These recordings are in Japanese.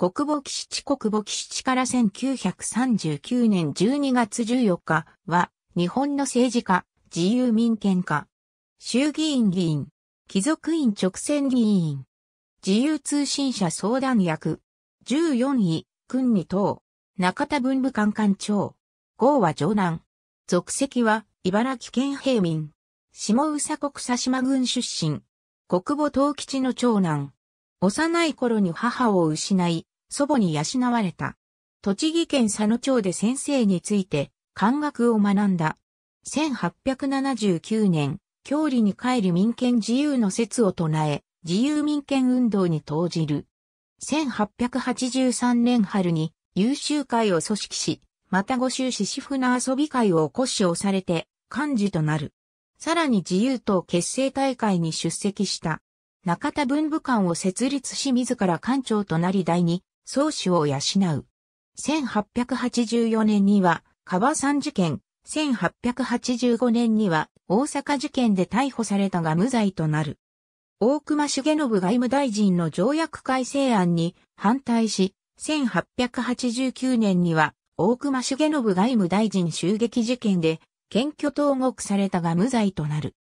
国母基地国母基地から1939年12月14日は、日本の政治家、自由民権家、衆議院議員、貴族院直選議員、自由通信社相談役、14位、君に等、中田文部官官長、号は城南、属籍は茨城県平民、下宇佐国佐島郡出身、国母東吉の長男。幼い頃に母を失い、祖母に養われた。栃木県佐野町で先生について、漢学を学んだ。1879年、郷里に帰り民権自由の説を唱え、自由民権運動に投じる。1883年春に優秀会を組織し、またご州市シフの遊び会を起こし押されて、幹事となる。さらに自由党結成大会に出席した。中田文部館を設立し自ら館長となり第二総主を養う。1884年には、川山事件、1885年には大阪事件で逮捕されたが無罪となる。大隈重信外務大臣の条約改正案に反対し、1889年には大隈重信外務大臣襲撃事件で検挙投獄されたが無罪となる。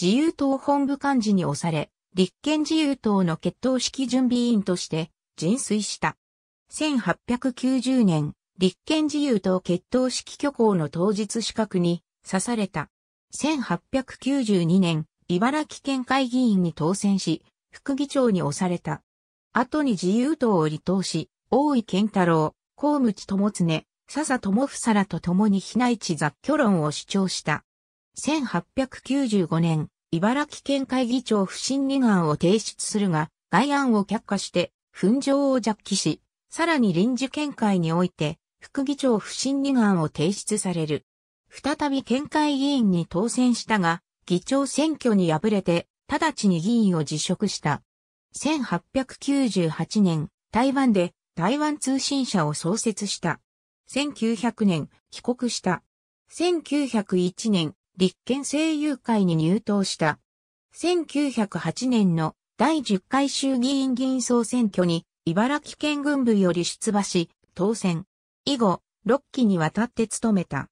自由党本部幹事に押され、立憲自由党の決闘式準備委員として人水した。1890年、立憲自由党決闘式挙行の当日資格に刺された。1892年、茨城県会議員に当選し、副議長に押された。後に自由党を離党し、大井健太郎、河口智常、笹智房らと共に避内地雑居論を主張した。1895年、茨城県会議長不信任案を提出するが、外案を却下して、紛争を弱気し、さらに臨時見解において、副議長不信任案を提出される。再び県会議員に当選したが、議長選挙に敗れて、直ちに議員を辞職した。1898年、台湾で台湾通信社を創設した。1900年、帰国した。1901年、立憲政友会に入党した。1908年の第10回衆議院議員総選挙に茨城県軍部より出馬し、当選。以後、6期にわたって務めた。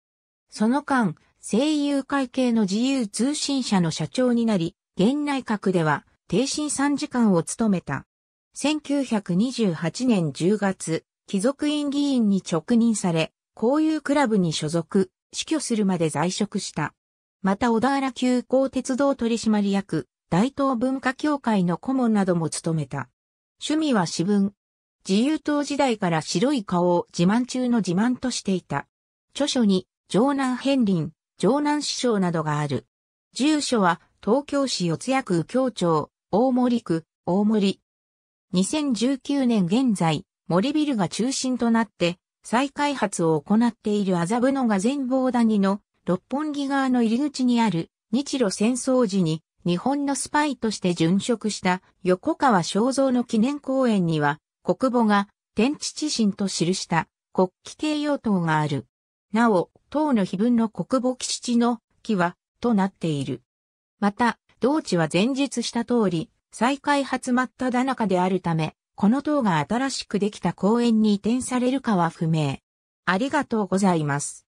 その間、声優会系の自由通信社の社長になり、現内閣では、停心。参時間を務めた。1928年10月、貴族院議員に直任され、交友クラブに所属、死去するまで在職した。また小田原急行鉄道取締役、大東文化協会の顧問なども務めた。趣味は私文。自由党時代から白い顔を自慢中の自慢としていた。著書に、城南片林、城南師匠などがある。住所は、東京市四谷区京町、大森区、大森。2019年現在、森ビルが中心となって、再開発を行っている麻布のが全貌谷の、六本木側の入り口にある、日露戦争時に日本のスパイとして殉職した横川正造の記念公園には、国母が天地地震と記した国旗形容塔がある。なお、塔の碑文の国母基地の木は、となっている。また、同地は前述した通り、再開発真っただ中であるため、この塔が新しくできた公園に移転されるかは不明。ありがとうございます。